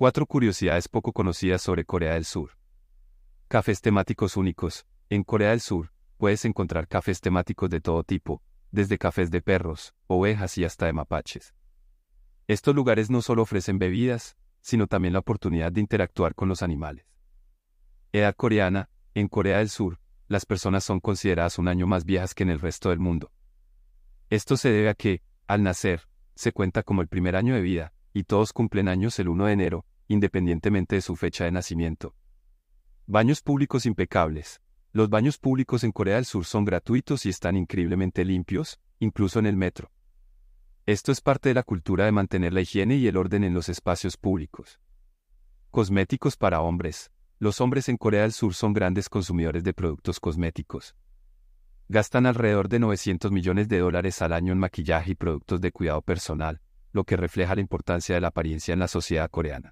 Cuatro curiosidades poco conocidas sobre Corea del Sur. Cafés temáticos únicos. En Corea del Sur, puedes encontrar cafés temáticos de todo tipo, desde cafés de perros, ovejas y hasta de mapaches. Estos lugares no solo ofrecen bebidas, sino también la oportunidad de interactuar con los animales. Edad coreana, en Corea del Sur, las personas son consideradas un año más viejas que en el resto del mundo. Esto se debe a que, al nacer, se cuenta como el primer año de vida, y todos cumplen años el 1 de enero, independientemente de su fecha de nacimiento. Baños públicos impecables. Los baños públicos en Corea del Sur son gratuitos y están increíblemente limpios, incluso en el metro. Esto es parte de la cultura de mantener la higiene y el orden en los espacios públicos. Cosméticos para hombres. Los hombres en Corea del Sur son grandes consumidores de productos cosméticos. Gastan alrededor de 900 millones de dólares al año en maquillaje y productos de cuidado personal, lo que refleja la importancia de la apariencia en la sociedad coreana.